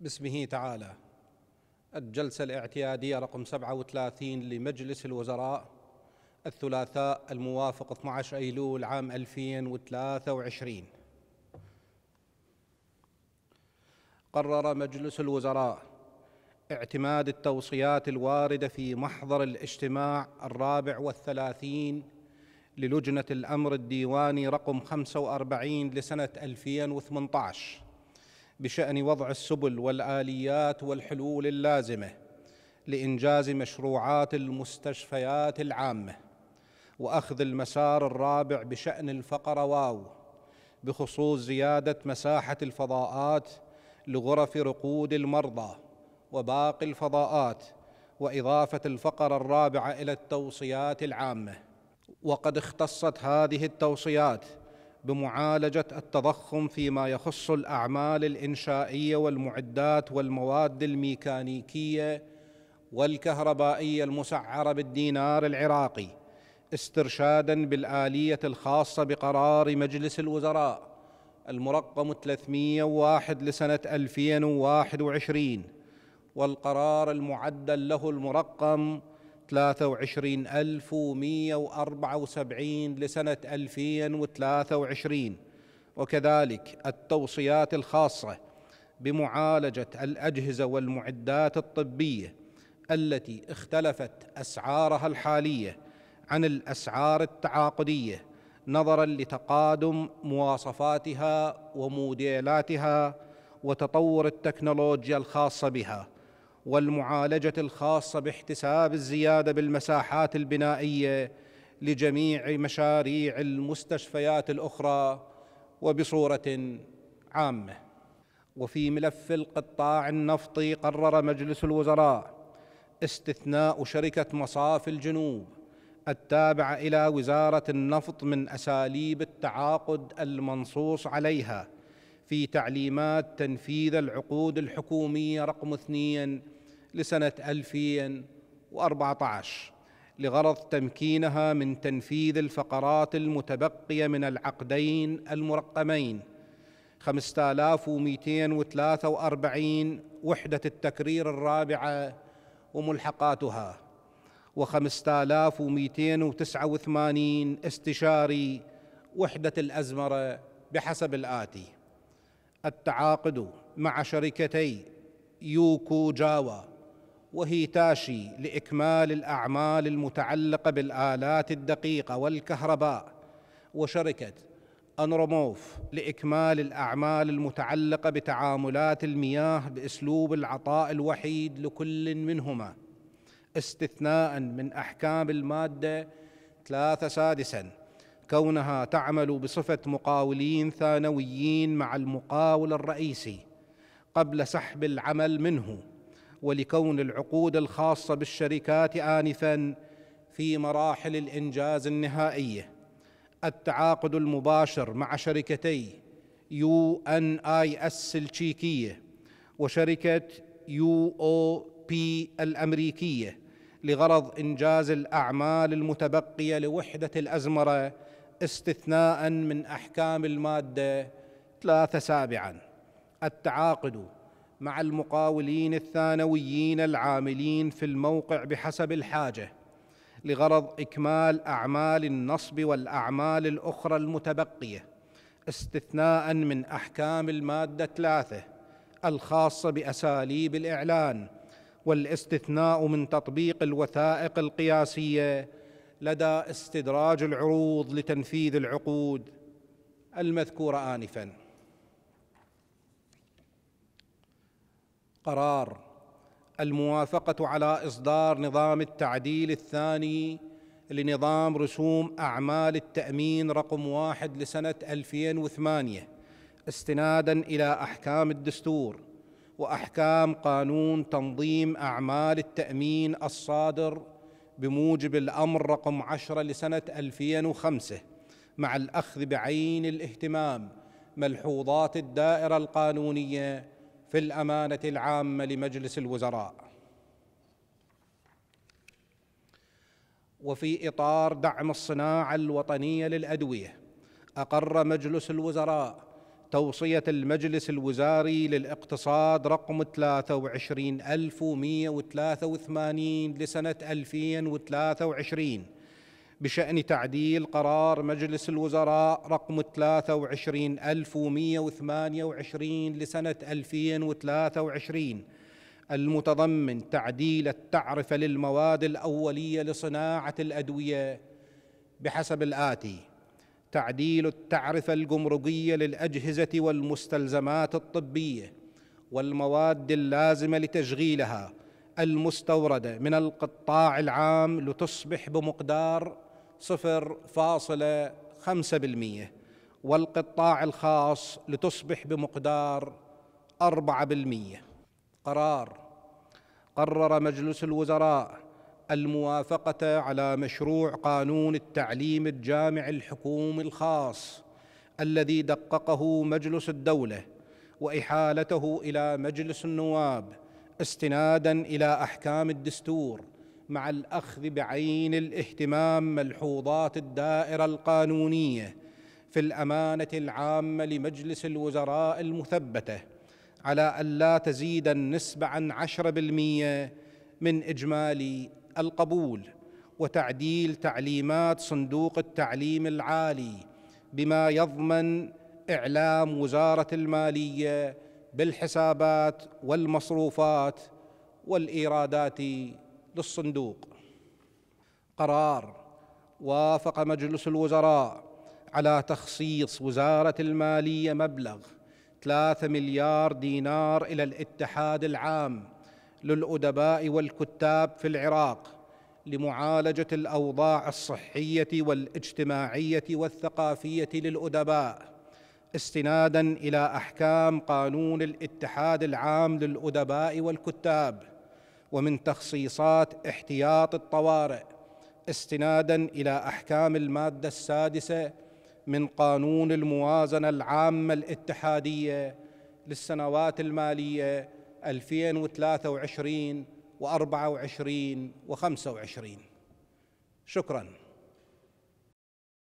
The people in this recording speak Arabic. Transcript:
باسمه تعالى الجلسة الاعتيادية رقم 37 لمجلس الوزراء الثلاثاء الموافق 12 أيلول عام 2023 قرر مجلس الوزراء اعتماد التوصيات الواردة في محضر الاجتماع الرابع والثلاثين للجنة الأمر الديواني رقم 45 لسنة 2018 بشان وضع السبل والاليات والحلول اللازمه لانجاز مشروعات المستشفيات العامه واخذ المسار الرابع بشان الفقره واو بخصوص زياده مساحه الفضاءات لغرف رقود المرضى وباقي الفضاءات واضافه الفقره الرابعه الى التوصيات العامه وقد اختصت هذه التوصيات بمعالجه التضخم فيما يخص الاعمال الانشائيه والمعدات والمواد الميكانيكيه والكهربائيه المسعره بالدينار العراقي استرشادا بالاليه الخاصه بقرار مجلس الوزراء المرقم 301 لسنه 2021 والقرار المعدل له المرقم 23174 لسنة 2023 وكذلك التوصيات الخاصة بمعالجة الأجهزة والمعدات الطبية التي اختلفت أسعارها الحالية عن الأسعار التعاقدية نظرا لتقادم مواصفاتها وموديلاتها وتطور التكنولوجيا الخاصة بها والمعالجه الخاصه باحتساب الزياده بالمساحات البنائيه لجميع مشاريع المستشفيات الاخرى وبصوره عامه وفي ملف القطاع النفطي قرر مجلس الوزراء استثناء شركه مصاف الجنوب التابعه الى وزاره النفط من اساليب التعاقد المنصوص عليها في تعليمات تنفيذ العقود الحكوميه رقم اثنين لسنة 2014 لغرض تمكينها من تنفيذ الفقرات المتبقية من العقدين المرقمين 5243 وحدة التكرير الرابعة وملحقاتها و5289 استشاري وحدة الأزمرة بحسب الآتي التعاقد مع شركتي يوكو جاوا وهيتاشي لاكمال الاعمال المتعلقه بالالات الدقيقه والكهرباء وشركه انروموف لاكمال الاعمال المتعلقه بتعاملات المياه باسلوب العطاء الوحيد لكل منهما استثناء من احكام الماده ثلاثه سادسا كونها تعمل بصفه مقاولين ثانويين مع المقاول الرئيسي قبل سحب العمل منه ولكون العقود الخاصه بالشركات انفا في مراحل الانجاز النهائيه التعاقد المباشر مع شركتي يو ان اي اس التشيكيه وشركه يو او بي الامريكيه لغرض انجاز الاعمال المتبقيه لوحده الازمره استثناء من احكام الماده ثلاثه سابعا التعاقد مع المقاولين الثانويين العاملين في الموقع بحسب الحاجه لغرض اكمال اعمال النصب والاعمال الاخرى المتبقيه استثناء من احكام الماده ثلاثه الخاصه باساليب الاعلان والاستثناء من تطبيق الوثائق القياسيه لدى استدراج العروض لتنفيذ العقود المذكوره انفا قرار الموافقه على اصدار نظام التعديل الثاني لنظام رسوم اعمال التامين رقم واحد لسنه 2008 استنادا الى احكام الدستور واحكام قانون تنظيم اعمال التامين الصادر بموجب الامر رقم عشره لسنه 2005 مع الاخذ بعين الاهتمام ملحوظات الدائره القانونيه في الامانه العامه لمجلس الوزراء وفي اطار دعم الصناعه الوطنيه للادويه اقر مجلس الوزراء توصيه المجلس الوزاري للاقتصاد رقم 23183 لسنه 2023 بشأن تعديل قرار مجلس الوزراء رقم 23128 لسنة 2023 المتضمن تعديل التعرفة للمواد الأولية لصناعة الأدوية بحسب الآتي: تعديل التعرفة الجمركية للأجهزة والمستلزمات الطبية والمواد اللازمة لتشغيلها المستورده من القطاع العام لتصبح بمقدار 0.5% والقطاع الخاص لتصبح بمقدار 4% قرار قرر مجلس الوزراء الموافقة على مشروع قانون التعليم الجامع الحكومي الخاص الذي دققه مجلس الدولة وإحالته إلى مجلس النواب استنادا إلى أحكام الدستور مع الاخذ بعين الاهتمام ملحوظات الدائره القانونيه في الامانه العامه لمجلس الوزراء المثبته على الا تزيد النسبه عن 10% من اجمالي القبول وتعديل تعليمات صندوق التعليم العالي بما يضمن اعلام وزاره الماليه بالحسابات والمصروفات والايرادات للصندوق قرار وافق مجلس الوزراء على تخصيص وزارة المالية مبلغ 3 مليار دينار إلى الاتحاد العام للأدباء والكتاب في العراق لمعالجة الأوضاع الصحية والاجتماعية والثقافية للأدباء استنادا إلى أحكام قانون الاتحاد العام للأدباء والكتاب ومن تخصيصات احتياط الطوارئ استنادا الى احكام الماده السادسه من قانون الموازنه العامه الاتحاديه للسنوات الماليه 2023 و24 و25 شكرا